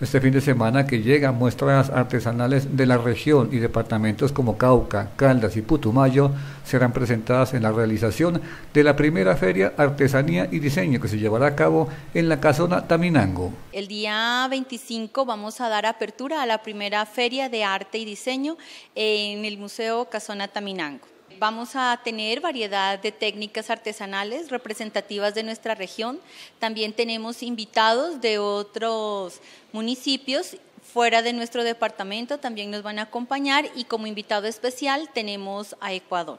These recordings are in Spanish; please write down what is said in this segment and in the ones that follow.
este fin de semana que llega muestras artesanales de la región y departamentos como Cauca, Caldas y Putumayo serán presentadas en la realización de la primera feria Artesanía y Diseño que se llevará a cabo en la casona Taminango. El día 25 vamos a dar apertura a la primera feria de arte y diseño en el Museo Casona Taminango vamos a tener variedad de técnicas artesanales representativas de nuestra región. También tenemos invitados de otros municipios fuera de nuestro departamento, también nos van a acompañar y como invitado especial tenemos a Ecuador.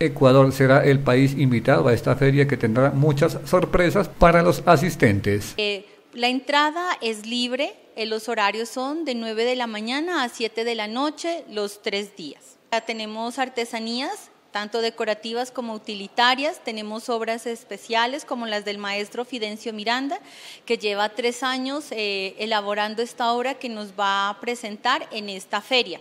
Ecuador será el país invitado a esta feria que tendrá muchas sorpresas para los asistentes. Eh, la entrada es libre, eh, los horarios son de 9 de la mañana a 7 de la noche los tres días. Ya tenemos artesanías tanto decorativas como utilitarias. Tenemos obras especiales como las del maestro Fidencio Miranda, que lleva tres años eh, elaborando esta obra que nos va a presentar en esta feria.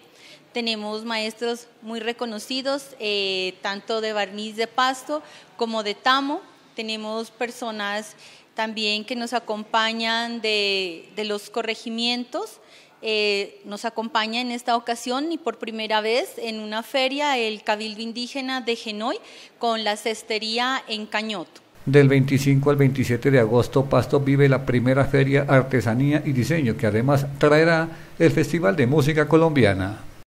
Tenemos maestros muy reconocidos, eh, tanto de barniz de pasto como de tamo. Tenemos personas también que nos acompañan de los corregimientos eh, nos acompaña en esta ocasión y por primera vez en una feria el Cabildo Indígena de Genoy con la cestería en Cañot. Del 25 al 27 de agosto, Pasto vive la primera feria Artesanía y Diseño, que además traerá el Festival de Música Colombiana.